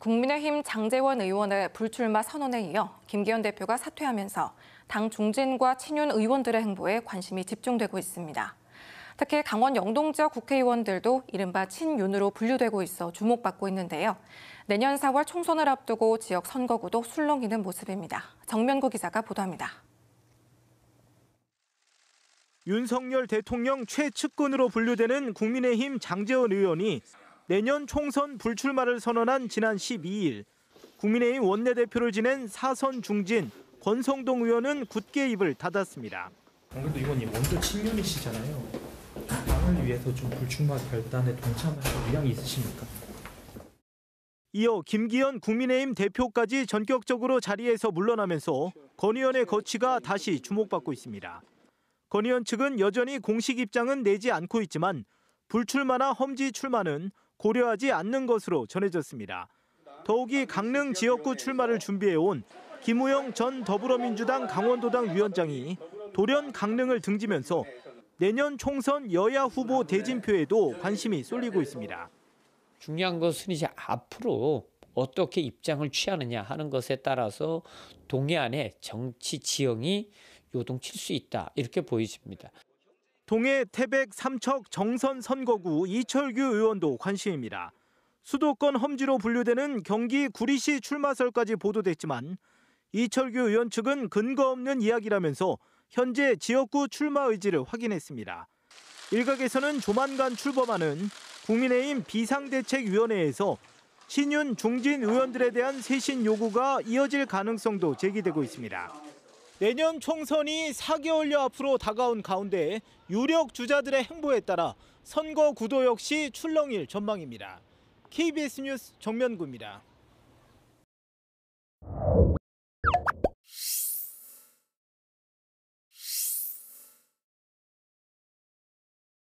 국민의힘 장재원 의원의 불출마 선언에 이어 김기현 대표가 사퇴하면서 당 중진과 친윤 의원들의 행보에 관심이 집중되고 있습니다. 특히 강원 영동 지역 국회의원들도 이른바 친윤으로 분류되고 있어 주목받고 있는데요. 내년 4월 총선을 앞두고 지역 선거구도 술렁이는 모습입니다. 정면구 기자가 보도합니다. 윤석열 대통령 최측근으로 분류되는 국민의힘 장재원 의원이 내년 총선 불출마를 선언한 지난 12일 국민의힘 원내대표를 지낸 사선 중진 권성동 의원은 굳게 입을 닫았습니다. 그래도 이건 원도 7년이시잖아요. 당을 위해서 좀 불출마 결단에 동참하실 의향이 있으십니까? 이어 김기현 국민의힘 대표까지 전격적으로 자리에서 물러나면서 권 의원의 거취가 다시 주목받고 있습니다. 권 의원 측은 여전히 공식 입장은 내지 않고 있지만 불출마나 험지 출마는 고려하지 않는 것으로 전해졌습니다. 더욱이 강릉 지역구 출마를 준비해온 김우영 전 더불어민주당 강원도당 위원장이 돌연 강릉을 등지면서 내년 총선 여야 후보 대진표에도 관심이 쏠리고 있습니다. 중요한 것은 이제 앞으로 어떻게 입장을 취하느냐 하는 것에 따라서 동해안의 정치 지형이 요동칠 수 있다 이렇게 보여집니다. 동해 태백 삼척 정선 선거구 이철규 의원도 관심입니다. 수도권 험지로 분류되는 경기 구리시 출마설까지 보도됐지만 이철규 의원 측은 근거 없는 이야기라면서 현재 지역구 출마 의지를 확인했습니다. 일각에서는 조만간 출범하는 국민의힘 비상대책위원회에서 신윤 중진 의원들에 대한 쇄신 요구가 이어질 가능성도 제기되고 있습니다. 내년 총선이 4개월여 앞으로 다가온 가운데 유력 주자들의 행보에 따라 선거 구도 역시 출렁일 전망입니다. KBS 뉴스 정면구입니다.